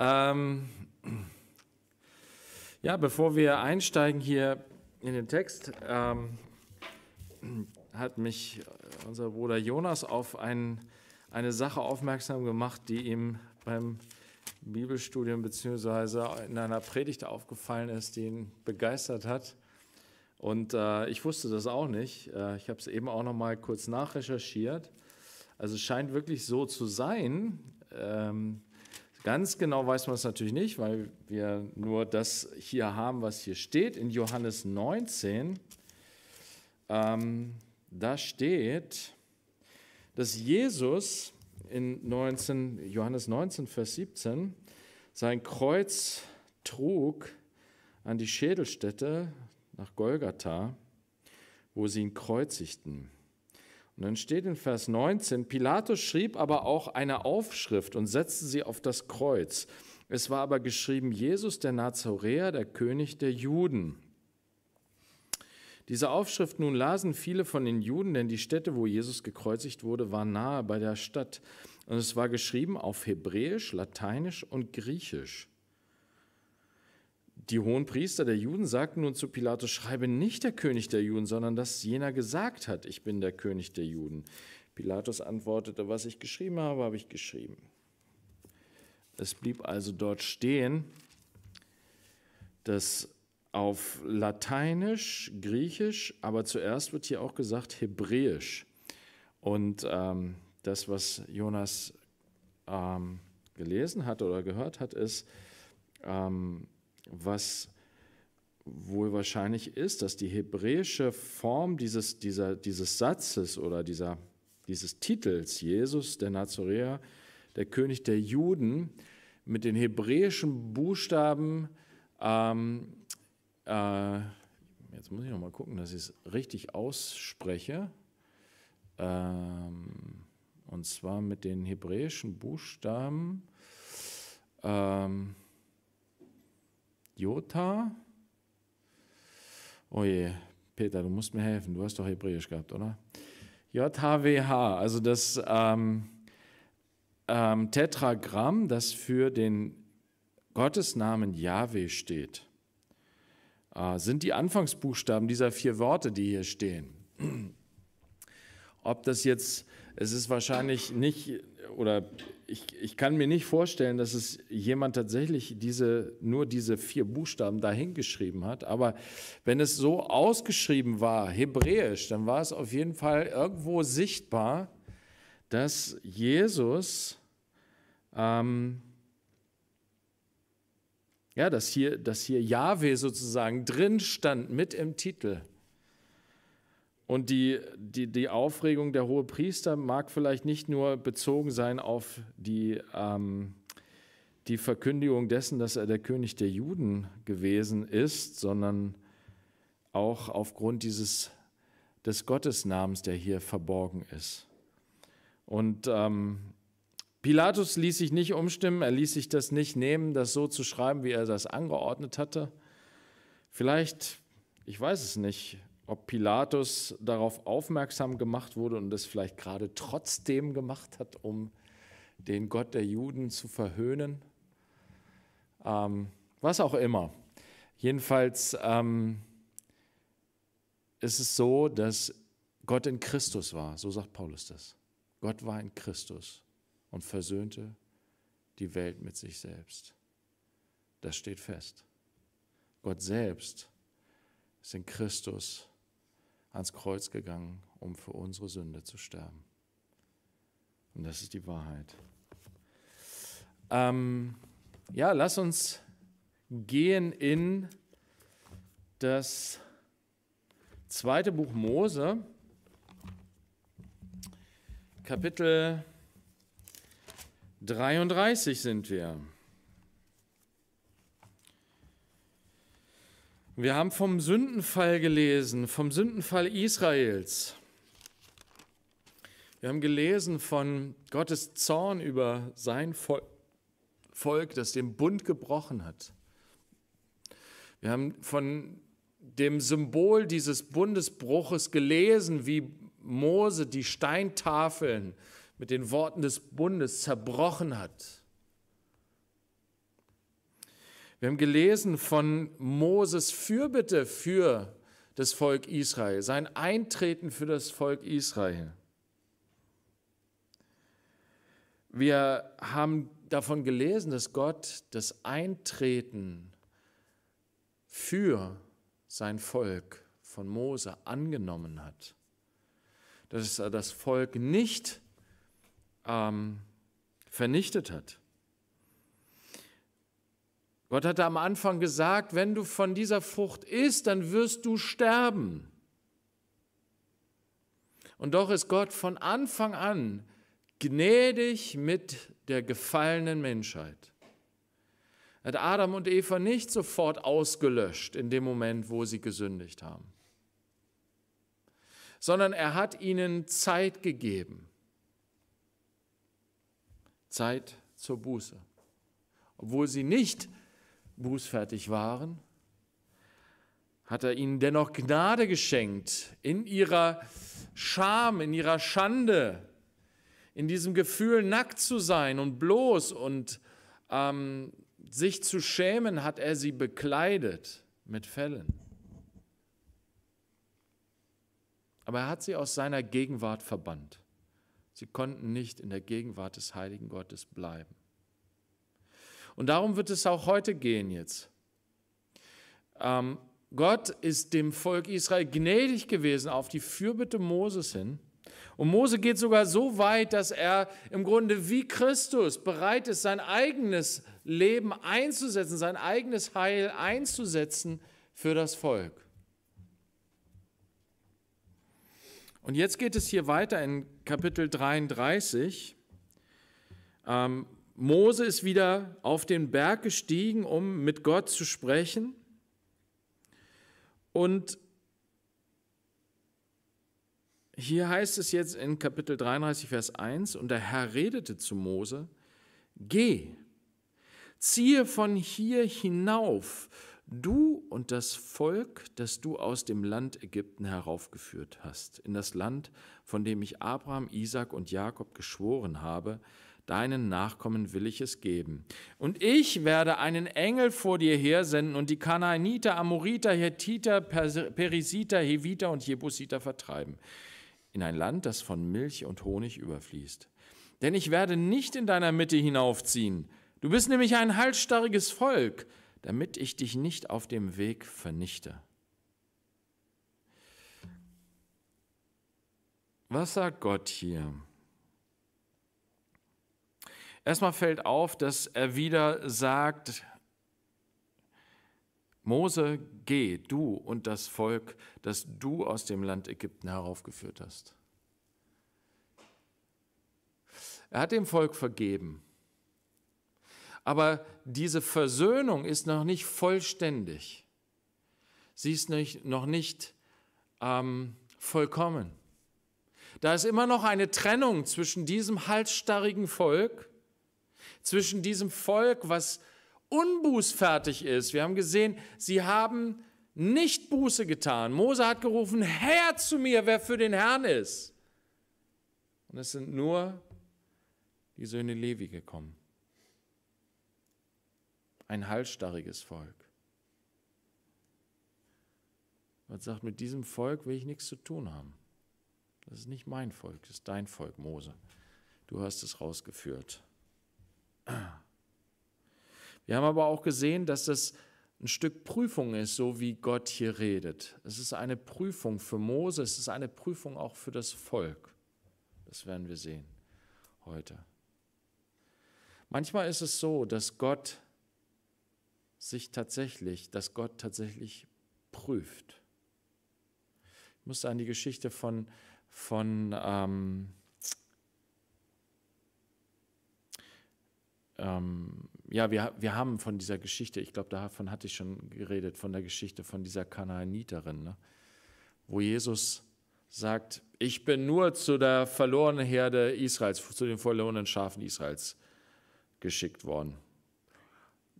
Ähm, ja, bevor wir einsteigen hier in den Text, ähm, hat mich äh, unser Bruder Jonas auf ein, eine Sache aufmerksam gemacht, die ihm beim Bibelstudium bzw. in einer Predigt aufgefallen ist, die ihn begeistert hat. Und äh, ich wusste das auch nicht. Äh, ich habe es eben auch noch mal kurz nachrecherchiert. Also es scheint wirklich so zu sein, ähm, Ganz genau weiß man es natürlich nicht, weil wir nur das hier haben, was hier steht. In Johannes 19, ähm, da steht, dass Jesus in 19, Johannes 19, Vers 17 sein Kreuz trug an die Schädelstätte nach Golgatha, wo sie ihn kreuzigten. Und dann steht in Vers 19, Pilatus schrieb aber auch eine Aufschrift und setzte sie auf das Kreuz. Es war aber geschrieben, Jesus der Nazoräer, der König der Juden. Diese Aufschrift nun lasen viele von den Juden, denn die Stätte, wo Jesus gekreuzigt wurde, war nahe bei der Stadt. Und es war geschrieben auf Hebräisch, Lateinisch und Griechisch. Die hohen Priester der Juden sagten nun zu Pilatus, schreibe nicht der König der Juden, sondern dass jener gesagt hat, ich bin der König der Juden. Pilatus antwortete, was ich geschrieben habe, habe ich geschrieben. Es blieb also dort stehen, dass auf Lateinisch, Griechisch, aber zuerst wird hier auch gesagt Hebräisch. Und ähm, das, was Jonas ähm, gelesen hat oder gehört hat, ist, ähm, was wohl wahrscheinlich ist, dass die hebräische Form dieses, dieser, dieses Satzes oder dieser, dieses Titels, Jesus der Nazoräer, der König der Juden, mit den hebräischen Buchstaben, ähm, äh, jetzt muss ich nochmal gucken, dass ich es richtig ausspreche, ähm, und zwar mit den hebräischen Buchstaben, ähm, Jota. Oh Peter, du musst mir helfen. Du hast doch Hebräisch gehabt, oder? JHWH, also das ähm, ähm, Tetragramm, das für den Gottesnamen Yahweh steht, äh, sind die Anfangsbuchstaben dieser vier Worte, die hier stehen. Ob das jetzt, es ist wahrscheinlich nicht, oder ich, ich kann mir nicht vorstellen, dass es jemand tatsächlich diese, nur diese vier Buchstaben dahingeschrieben hat. Aber wenn es so ausgeschrieben war, hebräisch, dann war es auf jeden Fall irgendwo sichtbar, dass Jesus, ähm, ja, dass hier, dass hier Jahwe sozusagen drin stand mit im Titel. Und die, die, die Aufregung der Priester mag vielleicht nicht nur bezogen sein auf die, ähm, die Verkündigung dessen, dass er der König der Juden gewesen ist, sondern auch aufgrund dieses, des Gottesnamens, der hier verborgen ist. Und ähm, Pilatus ließ sich nicht umstimmen, er ließ sich das nicht nehmen, das so zu schreiben, wie er das angeordnet hatte. Vielleicht, ich weiß es nicht, ob Pilatus darauf aufmerksam gemacht wurde und das vielleicht gerade trotzdem gemacht hat, um den Gott der Juden zu verhöhnen. Ähm, was auch immer. Jedenfalls ähm, ist es so, dass Gott in Christus war, so sagt Paulus das. Gott war in Christus und versöhnte die Welt mit sich selbst. Das steht fest. Gott selbst ist in Christus ans Kreuz gegangen, um für unsere Sünde zu sterben. Und das ist die Wahrheit. Ähm, ja, lass uns gehen in das zweite Buch Mose, Kapitel 33 sind wir. Wir haben vom Sündenfall gelesen, vom Sündenfall Israels. Wir haben gelesen von Gottes Zorn über sein Volk, das den Bund gebrochen hat. Wir haben von dem Symbol dieses Bundesbruches gelesen, wie Mose die Steintafeln mit den Worten des Bundes zerbrochen hat. Wir haben gelesen von Moses Fürbitte für das Volk Israel, sein Eintreten für das Volk Israel. Wir haben davon gelesen, dass Gott das Eintreten für sein Volk von Mose angenommen hat. Dass er das Volk nicht ähm, vernichtet hat. Gott hatte am Anfang gesagt, wenn du von dieser Frucht isst, dann wirst du sterben. Und doch ist Gott von Anfang an gnädig mit der gefallenen Menschheit. Hat Adam und Eva nicht sofort ausgelöscht in dem Moment, wo sie gesündigt haben, sondern er hat ihnen Zeit gegeben. Zeit zur Buße, obwohl sie nicht bußfertig waren, hat er ihnen dennoch Gnade geschenkt in ihrer Scham, in ihrer Schande, in diesem Gefühl, nackt zu sein und bloß und ähm, sich zu schämen, hat er sie bekleidet mit Fellen. Aber er hat sie aus seiner Gegenwart verbannt. Sie konnten nicht in der Gegenwart des heiligen Gottes bleiben. Und darum wird es auch heute gehen jetzt. Ähm, Gott ist dem Volk Israel gnädig gewesen auf die Fürbitte Moses hin. Und Mose geht sogar so weit, dass er im Grunde wie Christus bereit ist, sein eigenes Leben einzusetzen, sein eigenes Heil einzusetzen für das Volk. Und jetzt geht es hier weiter in Kapitel 33. Ähm, Mose ist wieder auf den Berg gestiegen, um mit Gott zu sprechen. Und hier heißt es jetzt in Kapitel 33, Vers 1, und der Herr redete zu Mose, geh, ziehe von hier hinauf, du und das Volk, das du aus dem Land Ägypten heraufgeführt hast, in das Land, von dem ich Abraham, Isaac und Jakob geschworen habe, deinen Nachkommen will ich es geben. Und ich werde einen Engel vor dir hersenden und die Kanaaniter, Amoriter, Hethiter, Perisiter, Heviter und Jebusiter vertreiben. In ein Land, das von Milch und Honig überfließt. Denn ich werde nicht in deiner Mitte hinaufziehen. Du bist nämlich ein halsstarriges Volk, damit ich dich nicht auf dem Weg vernichte. Was sagt Gott hier? Erstmal fällt auf, dass er wieder sagt, Mose, geh, du und das Volk, das du aus dem Land Ägypten heraufgeführt hast. Er hat dem Volk vergeben. Aber diese Versöhnung ist noch nicht vollständig. Sie ist nicht, noch nicht ähm, vollkommen. Da ist immer noch eine Trennung zwischen diesem halsstarrigen Volk zwischen diesem Volk, was unbußfertig ist. Wir haben gesehen, sie haben nicht Buße getan. Mose hat gerufen, Herr zu mir, wer für den Herrn ist. Und es sind nur die Söhne Levi gekommen. Ein halsstarriges Volk. Gott sagt, mit diesem Volk will ich nichts zu tun haben. Das ist nicht mein Volk, das ist dein Volk, Mose. Du hast es rausgeführt. Wir haben aber auch gesehen, dass das ein Stück Prüfung ist, so wie Gott hier redet. Es ist eine Prüfung für Mose, es ist eine Prüfung auch für das Volk. Das werden wir sehen heute. Manchmal ist es so, dass Gott sich tatsächlich, dass Gott tatsächlich prüft. Ich muss an die Geschichte von, von ähm, ähm, ja, wir, wir haben von dieser Geschichte, ich glaube, davon hatte ich schon geredet, von der Geschichte von dieser Kanaaniterin, ne? wo Jesus sagt, ich bin nur zu der verlorenen Herde Israels, zu den verlorenen Schafen Israels geschickt worden.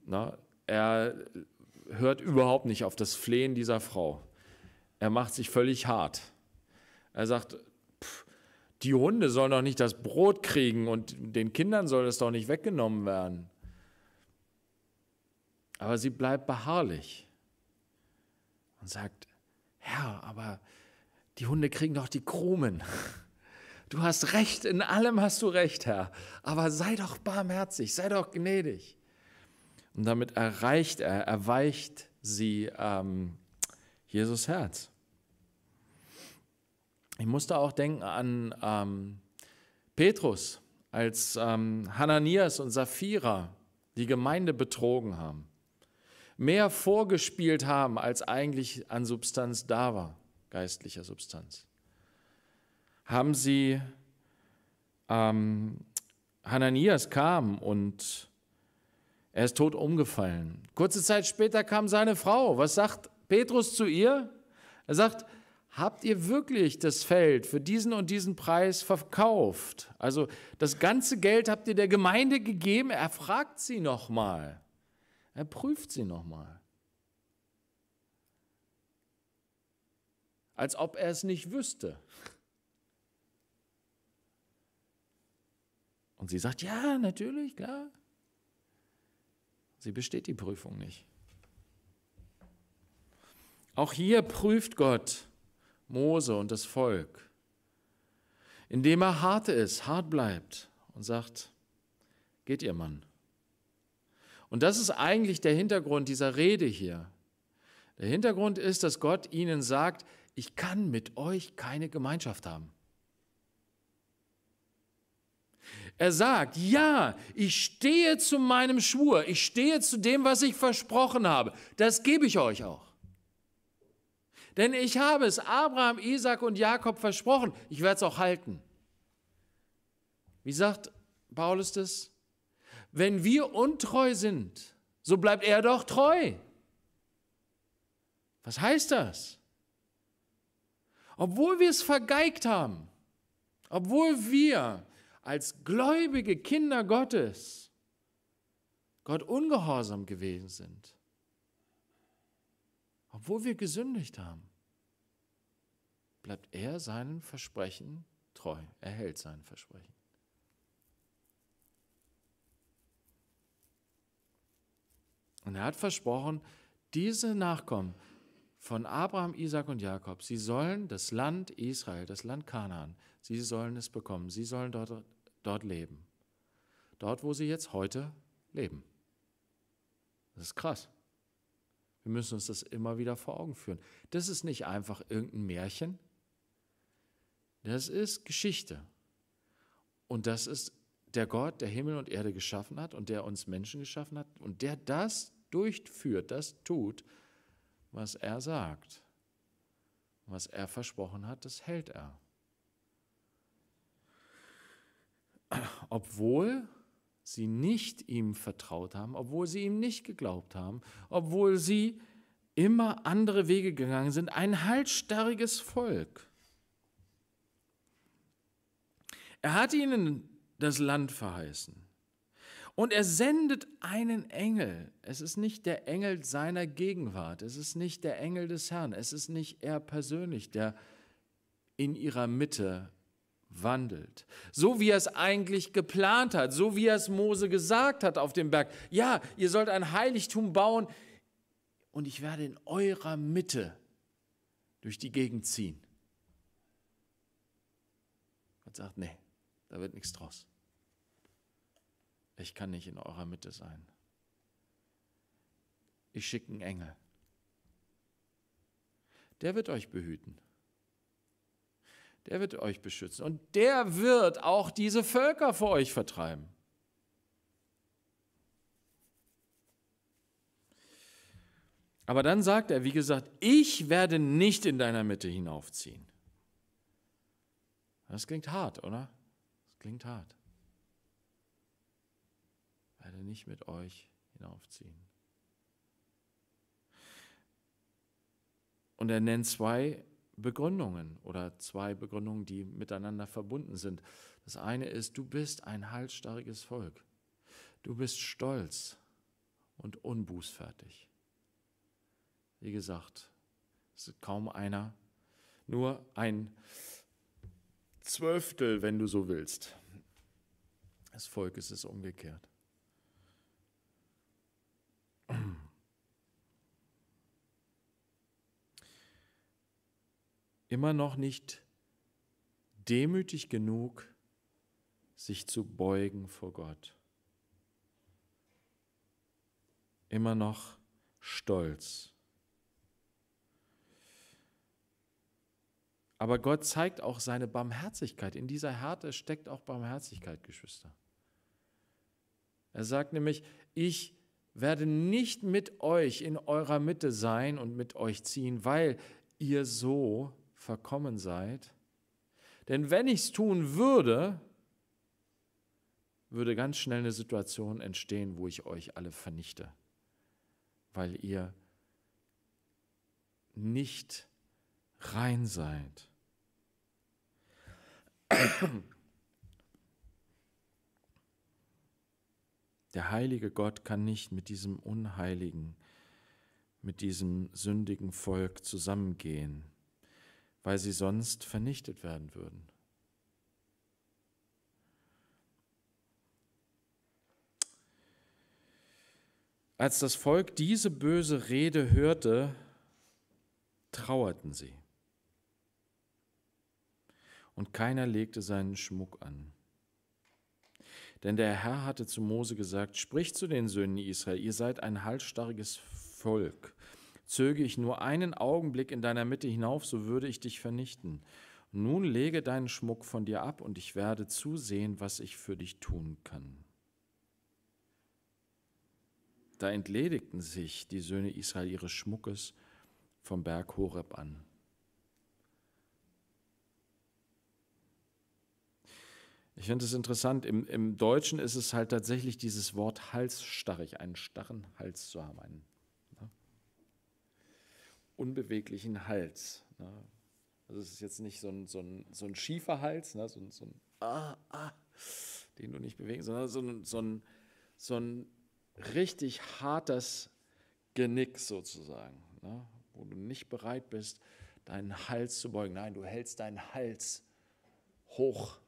Na, er hört überhaupt nicht auf das Flehen dieser Frau. Er macht sich völlig hart. Er sagt, die Hunde sollen doch nicht das Brot kriegen und den Kindern soll es doch nicht weggenommen werden. Aber sie bleibt beharrlich und sagt, Herr, aber die Hunde kriegen doch die Krumen. Du hast recht, in allem hast du recht, Herr, aber sei doch barmherzig, sei doch gnädig. Und damit erreicht er, erweicht sie ähm, Jesus Herz. Ich musste auch denken an ähm, Petrus, als ähm, Hananias und Sapphira die Gemeinde betrogen haben, mehr vorgespielt haben, als eigentlich an Substanz da war, geistlicher Substanz. Haben sie, ähm, Hananias kam und er ist tot umgefallen. Kurze Zeit später kam seine Frau. Was sagt Petrus zu ihr? Er sagt, habt ihr wirklich das Feld für diesen und diesen Preis verkauft? Also das ganze Geld habt ihr der Gemeinde gegeben. Er fragt sie nochmal. Er prüft sie nochmal. Als ob er es nicht wüsste. Und sie sagt, ja, natürlich, klar. Sie besteht die Prüfung nicht. Auch hier prüft Gott. Mose und das Volk, indem er hart ist, hart bleibt und sagt, geht ihr Mann. Und das ist eigentlich der Hintergrund dieser Rede hier. Der Hintergrund ist, dass Gott ihnen sagt, ich kann mit euch keine Gemeinschaft haben. Er sagt, ja, ich stehe zu meinem Schwur, ich stehe zu dem, was ich versprochen habe. Das gebe ich euch auch. Denn ich habe es Abraham, Isaac und Jakob versprochen. Ich werde es auch halten. Wie sagt Paulus das? Wenn wir untreu sind, so bleibt er doch treu. Was heißt das? Obwohl wir es vergeigt haben, obwohl wir als gläubige Kinder Gottes Gott ungehorsam gewesen sind, obwohl wir gesündigt haben, bleibt er seinem Versprechen treu. Er hält sein Versprechen. Und er hat versprochen, diese Nachkommen von Abraham, Isaac und Jakob, sie sollen das Land Israel, das Land Kanaan, sie sollen es bekommen, sie sollen dort, dort leben. Dort, wo sie jetzt heute leben. Das ist krass. Wir müssen uns das immer wieder vor Augen führen. Das ist nicht einfach irgendein Märchen, das ist Geschichte. Und das ist der Gott, der Himmel und Erde geschaffen hat und der uns Menschen geschaffen hat und der das durchführt, das tut, was er sagt. Was er versprochen hat, das hält er. Obwohl sie nicht ihm vertraut haben, obwohl sie ihm nicht geglaubt haben, obwohl sie immer andere Wege gegangen sind, ein halsstarriges Volk. Er hat ihnen das Land verheißen. Und er sendet einen Engel. Es ist nicht der Engel seiner Gegenwart, es ist nicht der Engel des Herrn, es ist nicht er persönlich, der in ihrer Mitte wandelt. So wie er es eigentlich geplant hat, so wie er es Mose gesagt hat auf dem Berg. Ja, ihr sollt ein Heiligtum bauen und ich werde in eurer Mitte durch die Gegend ziehen. Gott sagt, nee, da wird nichts draus. Ich kann nicht in eurer Mitte sein. Ich schicke einen Engel. Der wird euch behüten. Der wird euch beschützen. Und der wird auch diese Völker vor euch vertreiben. Aber dann sagt er, wie gesagt, ich werde nicht in deiner Mitte hinaufziehen. Das klingt hart, oder? klingt hart. Ich Werde nicht mit euch hinaufziehen. Und er nennt zwei Begründungen oder zwei Begründungen, die miteinander verbunden sind. Das eine ist, du bist ein halsstarriges Volk. Du bist stolz und unbußfertig. Wie gesagt, es ist kaum einer, nur ein Zwölftel, wenn du so willst, Das Volk ist es umgekehrt. Immer noch nicht demütig genug, sich zu beugen vor Gott. Immer noch stolz. Aber Gott zeigt auch seine Barmherzigkeit. In dieser Härte steckt auch Barmherzigkeit, Geschwister. Er sagt nämlich, ich werde nicht mit euch in eurer Mitte sein und mit euch ziehen, weil ihr so verkommen seid. Denn wenn ich es tun würde, würde ganz schnell eine Situation entstehen, wo ich euch alle vernichte, weil ihr nicht rein seid. Der heilige Gott kann nicht mit diesem unheiligen, mit diesem sündigen Volk zusammengehen, weil sie sonst vernichtet werden würden. Als das Volk diese böse Rede hörte, trauerten sie und keiner legte seinen Schmuck an. Denn der Herr hatte zu Mose gesagt, sprich zu den Söhnen Israel, ihr seid ein halsstarriges Volk. Zöge ich nur einen Augenblick in deiner Mitte hinauf, so würde ich dich vernichten. Nun lege deinen Schmuck von dir ab, und ich werde zusehen, was ich für dich tun kann. Da entledigten sich die Söhne Israel ihres Schmuckes vom Berg Horeb an. Ich finde es interessant, Im, im Deutschen ist es halt tatsächlich dieses Wort halsstarrig, einen starren Hals zu haben, einen ne? unbeweglichen Hals. Ne? Also es ist jetzt nicht so ein, so ein, so ein schiefer Hals, ne? so, ein, so ein ah, ah, den du nicht bewegen, sondern so ein, so ein, so ein richtig hartes Genick sozusagen, ne? wo du nicht bereit bist, deinen Hals zu beugen. Nein, du hältst deinen Hals hoch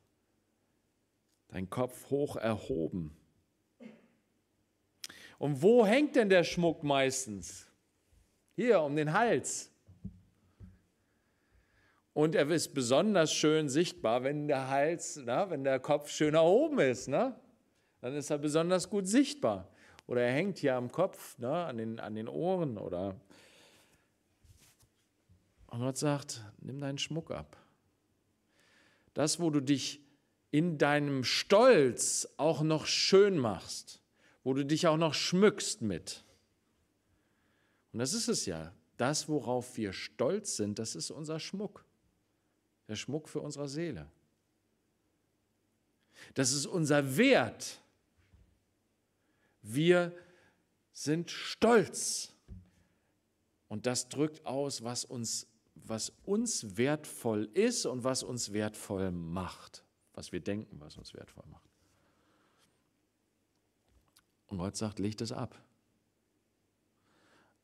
dein Kopf hoch erhoben. Und wo hängt denn der Schmuck meistens? Hier, um den Hals. Und er ist besonders schön sichtbar, wenn der Hals, na, wenn der Kopf schön erhoben ist. Na? Dann ist er besonders gut sichtbar. Oder er hängt hier am Kopf, na, an, den, an den Ohren. Oder Und Gott sagt, nimm deinen Schmuck ab. Das, wo du dich in deinem Stolz auch noch schön machst, wo du dich auch noch schmückst mit. Und das ist es ja. Das, worauf wir stolz sind, das ist unser Schmuck. Der Schmuck für unsere Seele. Das ist unser Wert. Wir sind stolz. Und das drückt aus, was uns, was uns wertvoll ist und was uns wertvoll macht was wir denken, was uns wertvoll macht. Und Gott sagt, leg das ab.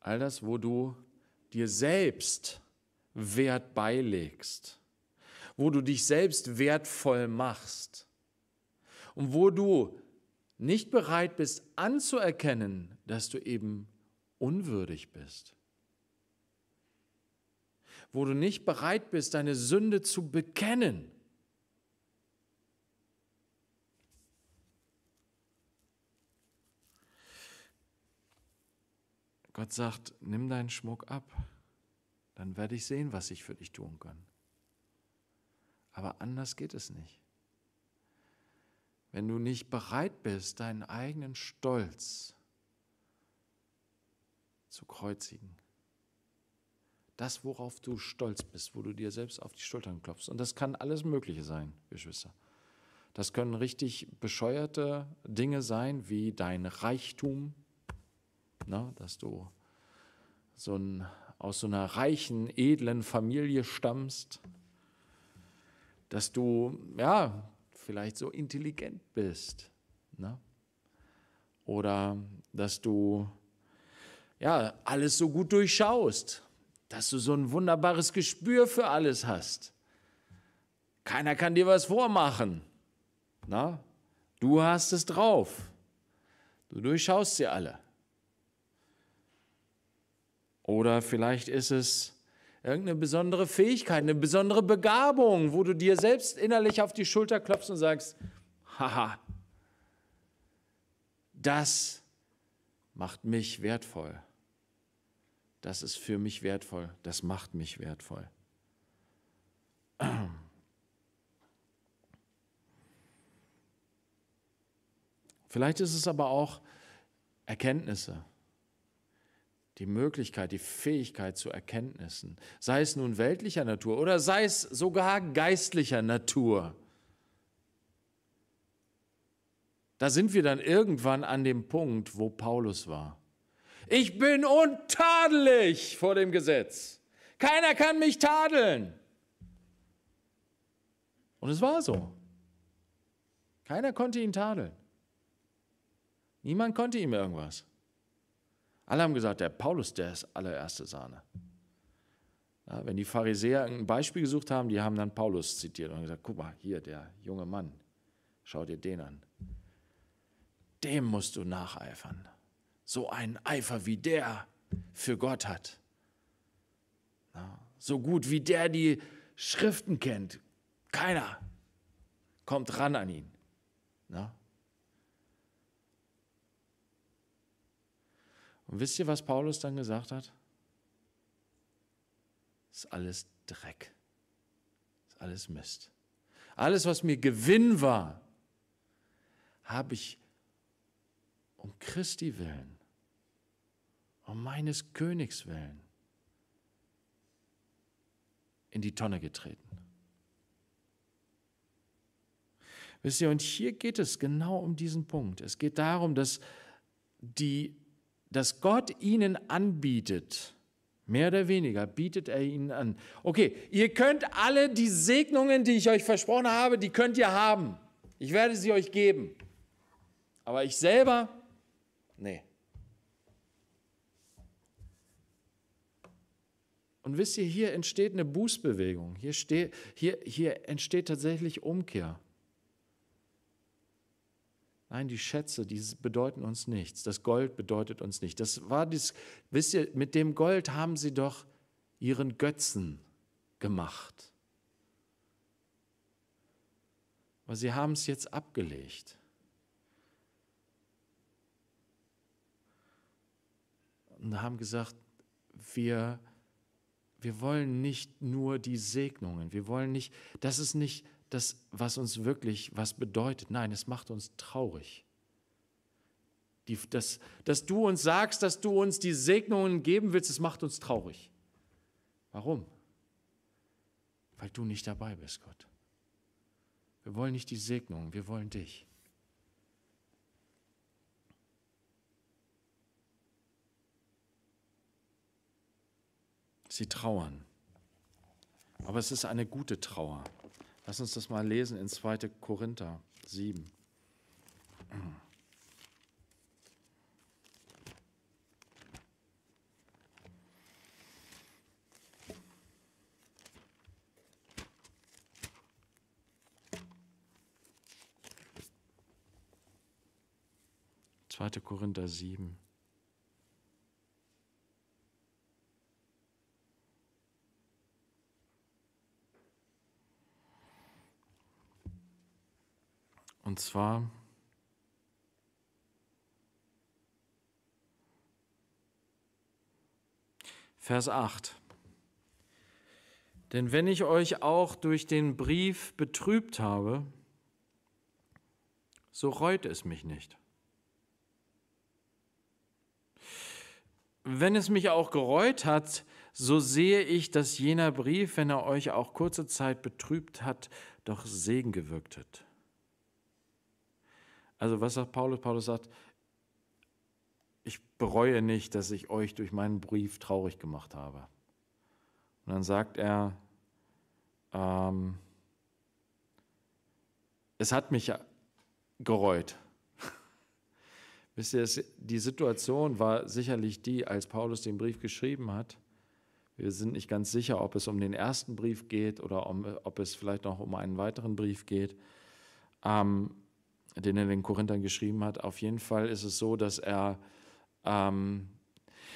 All das, wo du dir selbst Wert beilegst, wo du dich selbst wertvoll machst und wo du nicht bereit bist anzuerkennen, dass du eben unwürdig bist, wo du nicht bereit bist, deine Sünde zu bekennen, Gott sagt, nimm deinen Schmuck ab, dann werde ich sehen, was ich für dich tun kann. Aber anders geht es nicht. Wenn du nicht bereit bist, deinen eigenen Stolz zu kreuzigen, das, worauf du stolz bist, wo du dir selbst auf die Schultern klopfst, und das kann alles Mögliche sein, Geschwister. Das können richtig bescheuerte Dinge sein, wie dein Reichtum, ne? dass du so ein, aus so einer reichen, edlen Familie stammst, dass du ja vielleicht so intelligent bist, ne? oder dass du ja alles so gut durchschaust, dass du so ein wunderbares Gespür für alles hast. Keiner kann dir was vormachen. Na? Ne? Du hast es drauf. Du durchschaust sie alle. Oder vielleicht ist es irgendeine besondere Fähigkeit, eine besondere Begabung, wo du dir selbst innerlich auf die Schulter klopfst und sagst, haha, das macht mich wertvoll. Das ist für mich wertvoll. Das macht mich wertvoll. Vielleicht ist es aber auch Erkenntnisse die Möglichkeit, die Fähigkeit zu Erkenntnissen, sei es nun weltlicher Natur oder sei es sogar geistlicher Natur. Da sind wir dann irgendwann an dem Punkt, wo Paulus war. Ich bin untadelig vor dem Gesetz. Keiner kann mich tadeln. Und es war so. Keiner konnte ihn tadeln. Niemand konnte ihm irgendwas. Alle haben gesagt, der Paulus, der ist allererste Sahne. Ja, wenn die Pharisäer ein Beispiel gesucht haben, die haben dann Paulus zitiert und gesagt, guck mal, hier der junge Mann, schau dir den an. Dem musst du nacheifern. So einen Eifer wie der für Gott hat. Ja, so gut wie der die Schriften kennt. Keiner kommt ran an ihn. Ja, Und wisst ihr, was Paulus dann gesagt hat? Ist alles Dreck. Ist alles Mist. Alles, was mir Gewinn war, habe ich um Christi willen, um meines Königs willen in die Tonne getreten. Wisst ihr, und hier geht es genau um diesen Punkt. Es geht darum, dass die das Gott ihnen anbietet, mehr oder weniger bietet er ihnen an. Okay, ihr könnt alle die Segnungen, die ich euch versprochen habe, die könnt ihr haben. Ich werde sie euch geben. Aber ich selber, nee. Und wisst ihr, hier entsteht eine Bußbewegung. Hier, steht, hier, hier entsteht tatsächlich Umkehr. Nein, die Schätze, die bedeuten uns nichts. Das Gold bedeutet uns nichts. Das war dies, wisst ihr, mit dem Gold haben sie doch ihren Götzen gemacht. Aber sie haben es jetzt abgelegt. Und haben gesagt, wir, wir wollen nicht nur die Segnungen, wir wollen nicht, das ist nicht das, was uns wirklich was bedeutet. Nein, es macht uns traurig. Die, das, dass du uns sagst, dass du uns die Segnungen geben willst, das macht uns traurig. Warum? Weil du nicht dabei bist, Gott. Wir wollen nicht die Segnungen, wir wollen dich. Sie trauern. Aber es ist eine gute Trauer. Lass uns das mal lesen in 2. Korinther 7. Zweite Korinther 7. Und zwar Vers 8. Denn wenn ich euch auch durch den Brief betrübt habe, so reut es mich nicht. Wenn es mich auch gereut hat, so sehe ich, dass jener Brief, wenn er euch auch kurze Zeit betrübt hat, doch Segen gewirkt hat. Also was sagt Paulus? Paulus sagt, ich bereue nicht, dass ich euch durch meinen Brief traurig gemacht habe. Und dann sagt er, ähm, es hat mich gereut. Wisst ihr, die Situation war sicherlich die, als Paulus den Brief geschrieben hat. Wir sind nicht ganz sicher, ob es um den ersten Brief geht oder um, ob es vielleicht noch um einen weiteren Brief geht. Ähm, den er den Korinthern geschrieben hat. Auf jeden Fall ist es so, dass er ähm,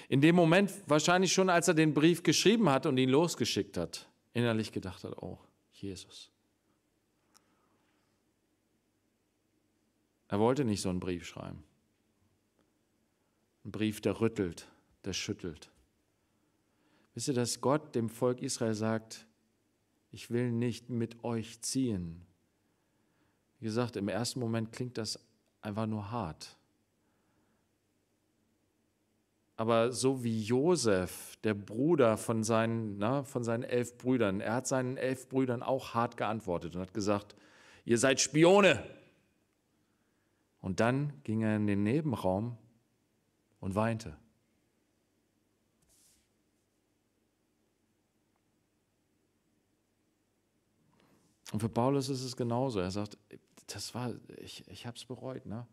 in dem Moment, wahrscheinlich schon als er den Brief geschrieben hat und ihn losgeschickt hat, innerlich gedacht hat, oh, Jesus. Er wollte nicht so einen Brief schreiben. Ein Brief, der rüttelt, der schüttelt. Wisst ihr, dass Gott dem Volk Israel sagt, ich will nicht mit euch ziehen, wie gesagt, im ersten Moment klingt das einfach nur hart. Aber so wie Josef, der Bruder von seinen, na, ne, von seinen elf Brüdern, er hat seinen elf Brüdern auch hart geantwortet und hat gesagt, ihr seid Spione. Und dann ging er in den Nebenraum und weinte. Und für Paulus ist es genauso. Er sagt, das war, ich, ich habe es bereut. Ne?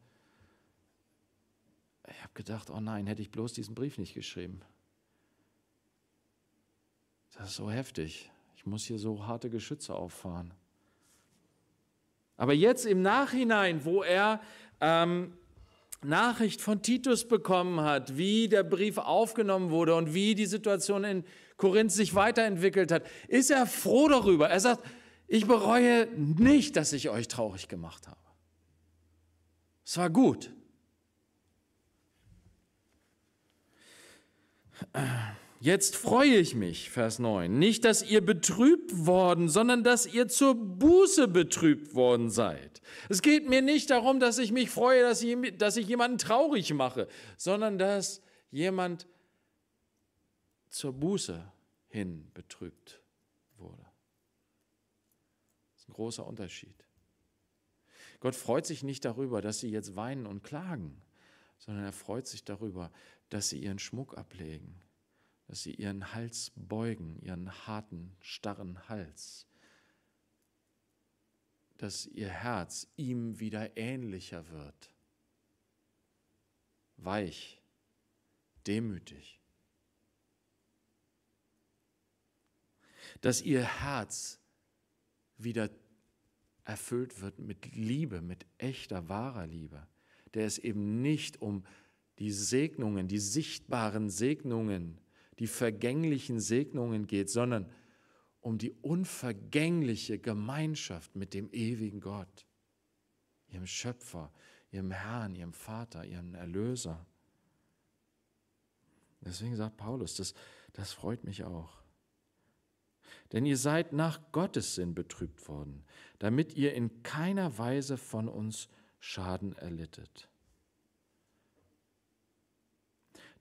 Ich habe gedacht, oh nein, hätte ich bloß diesen Brief nicht geschrieben. Das ist so heftig. Ich muss hier so harte Geschütze auffahren. Aber jetzt im Nachhinein, wo er ähm, Nachricht von Titus bekommen hat, wie der Brief aufgenommen wurde und wie die Situation in Korinth sich weiterentwickelt hat, ist er froh darüber. Er sagt, ich bereue nicht, dass ich euch traurig gemacht habe. Es war gut. Jetzt freue ich mich, Vers 9, nicht, dass ihr betrübt worden, sondern dass ihr zur Buße betrübt worden seid. Es geht mir nicht darum, dass ich mich freue, dass ich, dass ich jemanden traurig mache, sondern dass jemand zur Buße hin betrübt wird ein großer Unterschied. Gott freut sich nicht darüber, dass sie jetzt weinen und klagen, sondern er freut sich darüber, dass sie ihren Schmuck ablegen, dass sie ihren Hals beugen, ihren harten, starren Hals, dass ihr Herz ihm wieder ähnlicher wird, weich, demütig, dass ihr Herz wieder erfüllt wird mit Liebe, mit echter, wahrer Liebe, der es eben nicht um die Segnungen, die sichtbaren Segnungen, die vergänglichen Segnungen geht, sondern um die unvergängliche Gemeinschaft mit dem ewigen Gott, ihrem Schöpfer, ihrem Herrn, ihrem Vater, ihrem Erlöser. Deswegen sagt Paulus, das, das freut mich auch. Denn ihr seid nach Gottes Sinn betrübt worden, damit ihr in keiner Weise von uns Schaden erlittet.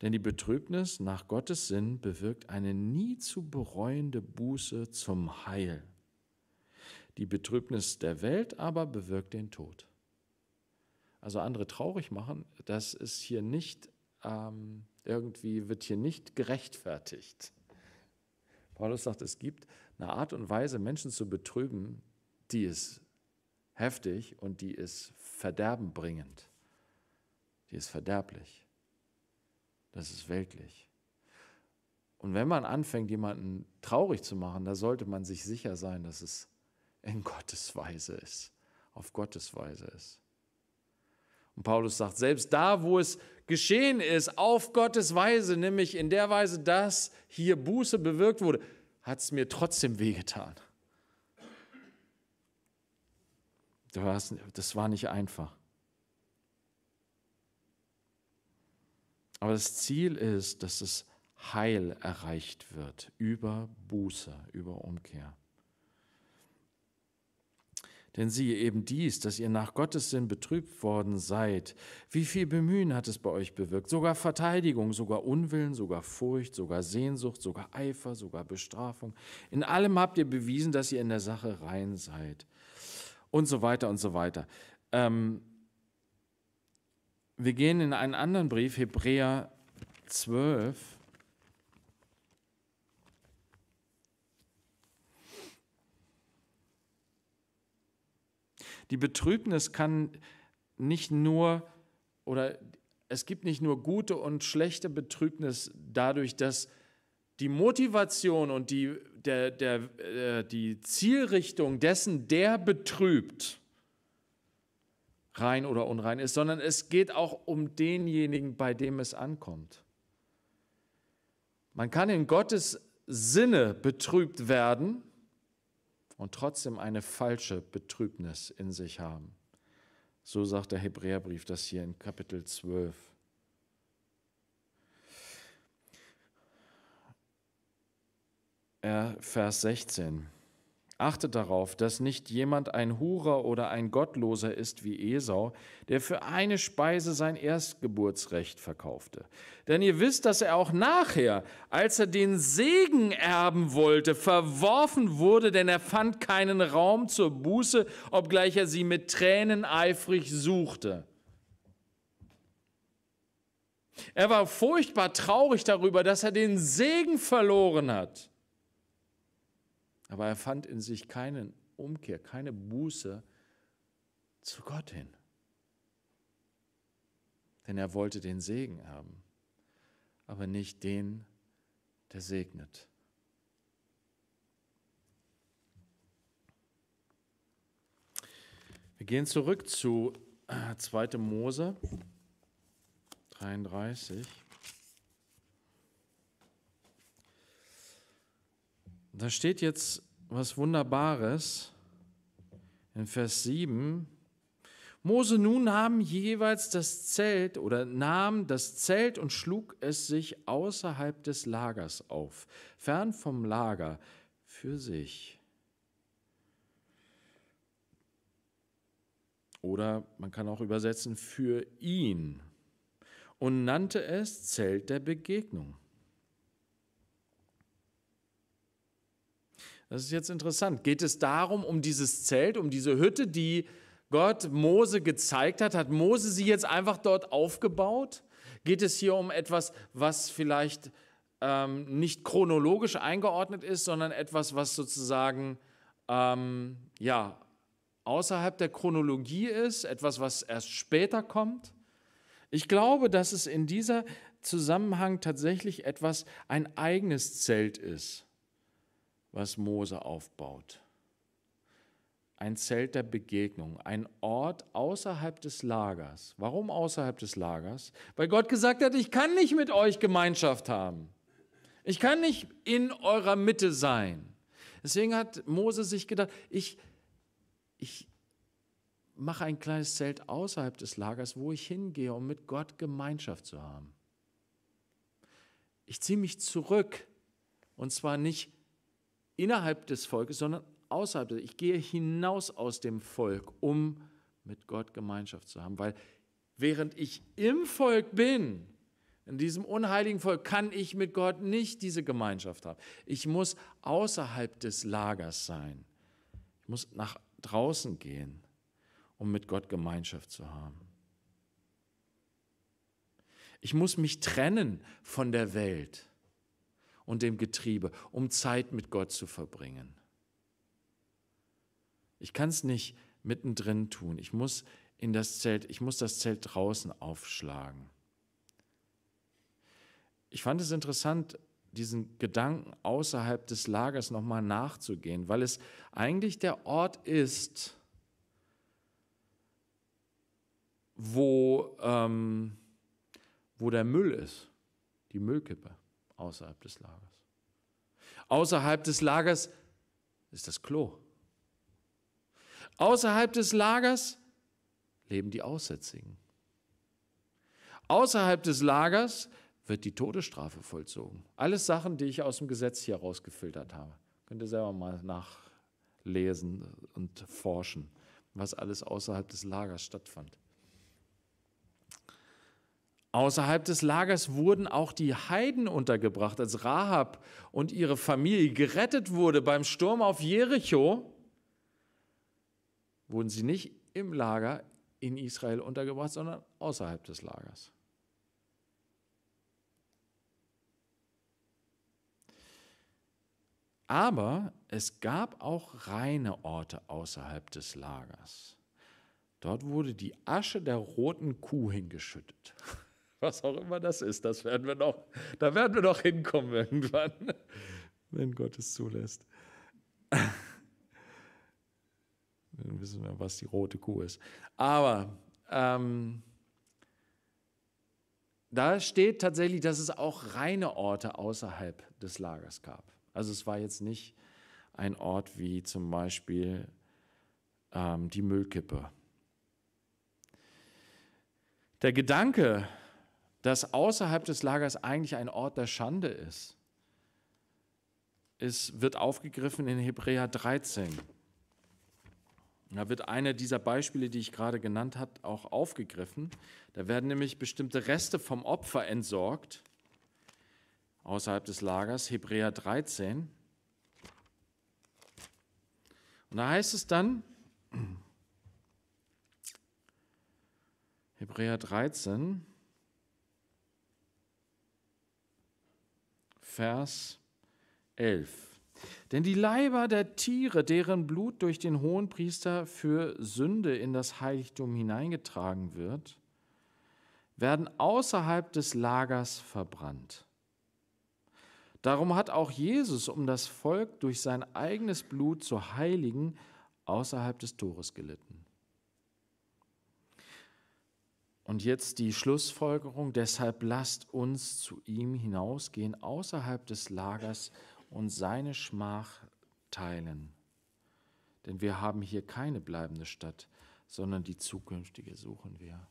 Denn die Betrübnis nach Gottes Sinn bewirkt eine nie zu bereuende Buße zum Heil. Die Betrübnis der Welt aber bewirkt den Tod. Also andere traurig machen, das ist hier nicht, ähm, irgendwie wird hier nicht gerechtfertigt. Paulus sagt, es gibt eine Art und Weise, Menschen zu betrügen, die ist heftig und die ist verderbenbringend. Die ist verderblich. Das ist weltlich. Und wenn man anfängt, jemanden traurig zu machen, da sollte man sich sicher sein, dass es in Gottes Weise ist, auf Gottes Weise ist. Und Paulus sagt, selbst da, wo es geschehen ist, auf Gottes Weise, nämlich in der Weise, dass hier Buße bewirkt wurde, hat es mir trotzdem wehgetan. Das war nicht einfach. Aber das Ziel ist, dass es Heil erreicht wird über Buße, über Umkehr. Denn siehe eben dies, dass ihr nach Gottes Sinn betrübt worden seid. Wie viel Bemühen hat es bei euch bewirkt? Sogar Verteidigung, sogar Unwillen, sogar Furcht, sogar Sehnsucht, sogar Eifer, sogar Bestrafung. In allem habt ihr bewiesen, dass ihr in der Sache rein seid. Und so weiter und so weiter. Ähm, wir gehen in einen anderen Brief, Hebräer 12. Die Betrübnis kann nicht nur oder es gibt nicht nur gute und schlechte Betrübnis dadurch, dass die Motivation und die, der, der, äh, die Zielrichtung dessen, der betrübt, rein oder unrein ist, sondern es geht auch um denjenigen, bei dem es ankommt. Man kann in Gottes Sinne betrübt werden, und trotzdem eine falsche Betrübnis in sich haben. So sagt der Hebräerbrief das hier in Kapitel 12. Vers 16. Achtet darauf, dass nicht jemand ein Hurer oder ein Gottloser ist wie Esau, der für eine Speise sein Erstgeburtsrecht verkaufte. Denn ihr wisst, dass er auch nachher, als er den Segen erben wollte, verworfen wurde, denn er fand keinen Raum zur Buße, obgleich er sie mit Tränen eifrig suchte. Er war furchtbar traurig darüber, dass er den Segen verloren hat. Aber er fand in sich keine Umkehr, keine Buße zu Gott hin. Denn er wollte den Segen haben, aber nicht den, der segnet. Wir gehen zurück zu 2. Äh, Mose 33. Da steht jetzt was Wunderbares in Vers 7. Mose nun nahm jeweils das Zelt oder nahm das Zelt und schlug es sich außerhalb des Lagers auf, fern vom Lager, für sich. Oder man kann auch übersetzen für ihn und nannte es Zelt der Begegnung. Das ist jetzt interessant. Geht es darum, um dieses Zelt, um diese Hütte, die Gott Mose gezeigt hat? Hat Mose sie jetzt einfach dort aufgebaut? Geht es hier um etwas, was vielleicht ähm, nicht chronologisch eingeordnet ist, sondern etwas, was sozusagen ähm, ja, außerhalb der Chronologie ist, etwas, was erst später kommt? Ich glaube, dass es in dieser Zusammenhang tatsächlich etwas, ein eigenes Zelt ist was Mose aufbaut. Ein Zelt der Begegnung, ein Ort außerhalb des Lagers. Warum außerhalb des Lagers? Weil Gott gesagt hat, ich kann nicht mit euch Gemeinschaft haben. Ich kann nicht in eurer Mitte sein. Deswegen hat Mose sich gedacht, ich, ich mache ein kleines Zelt außerhalb des Lagers, wo ich hingehe, um mit Gott Gemeinschaft zu haben. Ich ziehe mich zurück und zwar nicht innerhalb des Volkes, sondern außerhalb. Ich gehe hinaus aus dem Volk, um mit Gott Gemeinschaft zu haben, weil während ich im Volk bin, in diesem unheiligen Volk, kann ich mit Gott nicht diese Gemeinschaft haben. Ich muss außerhalb des Lagers sein. Ich muss nach draußen gehen, um mit Gott Gemeinschaft zu haben. Ich muss mich trennen von der Welt und dem Getriebe, um Zeit mit Gott zu verbringen. Ich kann es nicht mittendrin tun. Ich muss in das Zelt, ich muss das Zelt draußen aufschlagen. Ich fand es interessant, diesen Gedanken außerhalb des Lagers nochmal nachzugehen, weil es eigentlich der Ort ist, wo, ähm, wo der Müll ist, die Müllkippe außerhalb des Lagers. Außerhalb des Lagers ist das Klo. Außerhalb des Lagers leben die Aussätzigen. Außerhalb des Lagers wird die Todesstrafe vollzogen. Alles Sachen, die ich aus dem Gesetz hier rausgefiltert habe. Könnt ihr selber mal nachlesen und forschen, was alles außerhalb des Lagers stattfand. Außerhalb des Lagers wurden auch die Heiden untergebracht, als Rahab und ihre Familie gerettet wurde beim Sturm auf Jericho, wurden sie nicht im Lager in Israel untergebracht, sondern außerhalb des Lagers. Aber es gab auch reine Orte außerhalb des Lagers. Dort wurde die Asche der roten Kuh hingeschüttet. Was auch immer das ist, das werden wir noch, da werden wir noch hinkommen irgendwann, wenn Gott es zulässt. Dann wissen wir, was die rote Kuh ist. Aber ähm, da steht tatsächlich, dass es auch reine Orte außerhalb des Lagers gab. Also es war jetzt nicht ein Ort wie zum Beispiel ähm, die Müllkippe. Der Gedanke, dass außerhalb des Lagers eigentlich ein Ort der Schande ist. Es wird aufgegriffen in Hebräer 13. Da wird einer dieser Beispiele, die ich gerade genannt habe, auch aufgegriffen. Da werden nämlich bestimmte Reste vom Opfer entsorgt außerhalb des Lagers, Hebräer 13. Und da heißt es dann, Hebräer 13, Vers 11. Denn die Leiber der Tiere, deren Blut durch den Hohenpriester für Sünde in das Heiligtum hineingetragen wird, werden außerhalb des Lagers verbrannt. Darum hat auch Jesus, um das Volk durch sein eigenes Blut zu heiligen, außerhalb des Tores gelitten. Und jetzt die Schlussfolgerung, deshalb lasst uns zu ihm hinausgehen, außerhalb des Lagers und seine Schmach teilen. Denn wir haben hier keine bleibende Stadt, sondern die zukünftige suchen wir.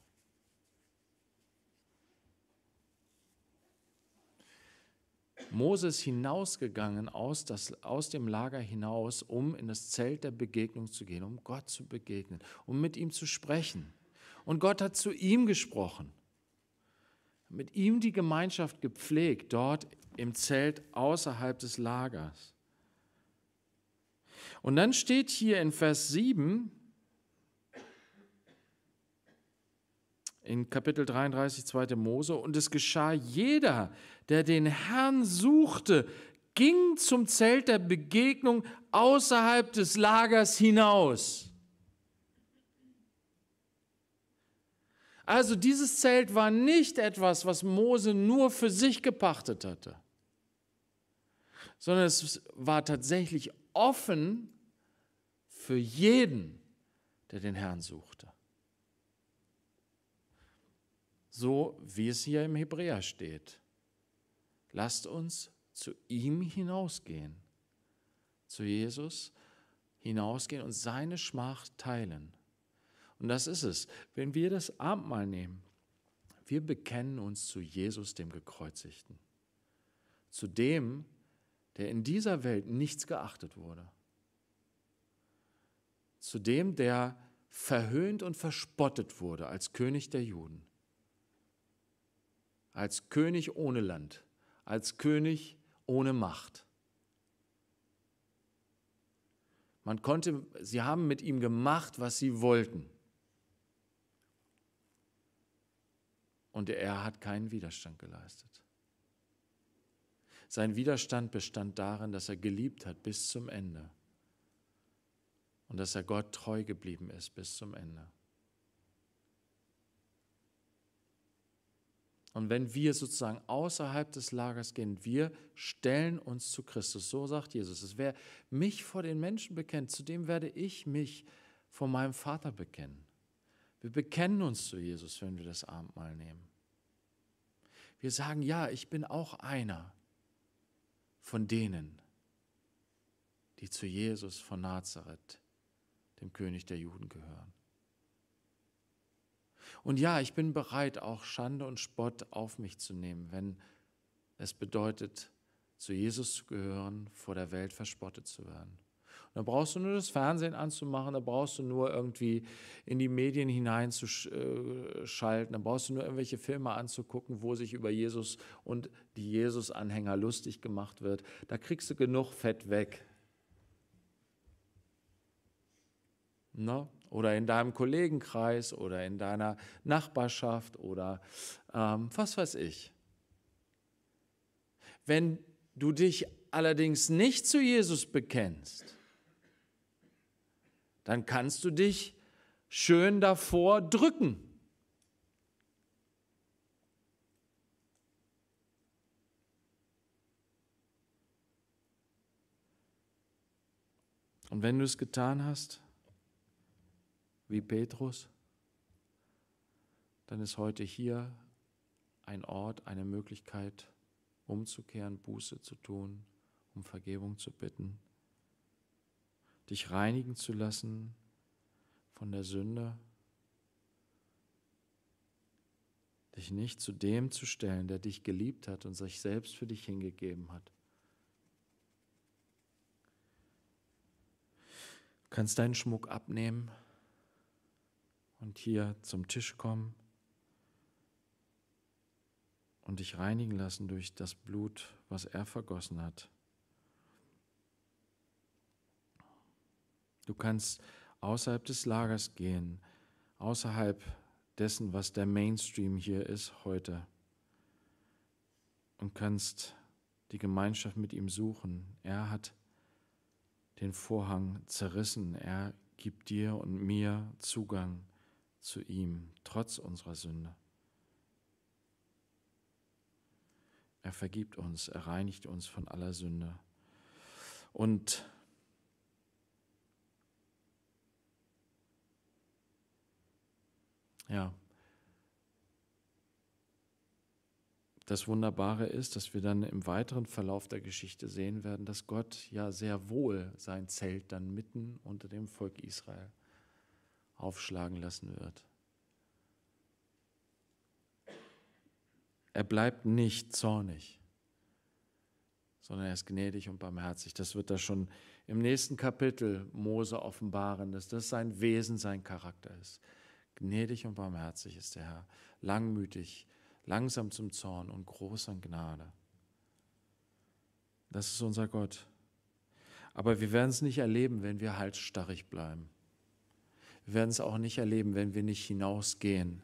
Mose ist hinausgegangen aus, das, aus dem Lager hinaus, um in das Zelt der Begegnung zu gehen, um Gott zu begegnen, um mit ihm zu sprechen und Gott hat zu ihm gesprochen, mit ihm die Gemeinschaft gepflegt, dort im Zelt außerhalb des Lagers. Und dann steht hier in Vers 7, in Kapitel 33, 2. Mose, und es geschah jeder, der den Herrn suchte, ging zum Zelt der Begegnung außerhalb des Lagers hinaus. Also dieses Zelt war nicht etwas, was Mose nur für sich gepachtet hatte, sondern es war tatsächlich offen für jeden, der den Herrn suchte. So wie es hier im Hebräer steht. Lasst uns zu ihm hinausgehen, zu Jesus hinausgehen und seine Schmach teilen. Und das ist es. Wenn wir das Abendmahl nehmen, wir bekennen uns zu Jesus, dem Gekreuzigten. Zu dem, der in dieser Welt nichts geachtet wurde. Zu dem, der verhöhnt und verspottet wurde als König der Juden. Als König ohne Land. Als König ohne Macht. Man konnte, sie haben mit ihm gemacht, was sie wollten. Und er hat keinen Widerstand geleistet. Sein Widerstand bestand darin, dass er geliebt hat bis zum Ende und dass er Gott treu geblieben ist bis zum Ende. Und wenn wir sozusagen außerhalb des Lagers gehen, wir stellen uns zu Christus. So sagt Jesus Wer mich vor den Menschen bekennt, zu dem werde ich mich vor meinem Vater bekennen. Wir bekennen uns zu Jesus, wenn wir das Abendmahl nehmen. Wir sagen, ja, ich bin auch einer von denen, die zu Jesus von Nazareth, dem König der Juden, gehören. Und ja, ich bin bereit, auch Schande und Spott auf mich zu nehmen, wenn es bedeutet, zu Jesus zu gehören, vor der Welt verspottet zu werden. Da brauchst du nur das Fernsehen anzumachen, da brauchst du nur irgendwie in die Medien hineinzuschalten, da brauchst du nur irgendwelche Filme anzugucken, wo sich über Jesus und die Jesus-Anhänger lustig gemacht wird. Da kriegst du genug Fett weg. Ne? Oder in deinem Kollegenkreis oder in deiner Nachbarschaft oder ähm, was weiß ich. Wenn du dich allerdings nicht zu Jesus bekennst, dann kannst du dich schön davor drücken. Und wenn du es getan hast, wie Petrus, dann ist heute hier ein Ort, eine Möglichkeit, umzukehren, Buße zu tun, um Vergebung zu bitten dich reinigen zu lassen von der Sünde, dich nicht zu dem zu stellen, der dich geliebt hat und sich selbst für dich hingegeben hat. Du kannst deinen Schmuck abnehmen und hier zum Tisch kommen und dich reinigen lassen durch das Blut, was er vergossen hat. Du kannst außerhalb des Lagers gehen, außerhalb dessen, was der Mainstream hier ist heute. Und kannst die Gemeinschaft mit ihm suchen. Er hat den Vorhang zerrissen. Er gibt dir und mir Zugang zu ihm, trotz unserer Sünde. Er vergibt uns, er reinigt uns von aller Sünde. Und Ja. Das Wunderbare ist, dass wir dann im weiteren Verlauf der Geschichte sehen werden, dass Gott ja sehr wohl sein Zelt dann mitten unter dem Volk Israel aufschlagen lassen wird. Er bleibt nicht zornig, sondern er ist gnädig und barmherzig. Das wird er schon im nächsten Kapitel Mose offenbaren, dass das sein Wesen, sein Charakter ist. Gnädig und barmherzig ist der Herr, langmütig, langsam zum Zorn und groß an Gnade. Das ist unser Gott. Aber wir werden es nicht erleben, wenn wir halsstarrig bleiben. Wir werden es auch nicht erleben, wenn wir nicht hinausgehen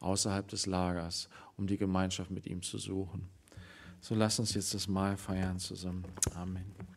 außerhalb des Lagers, um die Gemeinschaft mit ihm zu suchen. So lass uns jetzt das Mahl feiern zusammen. Amen.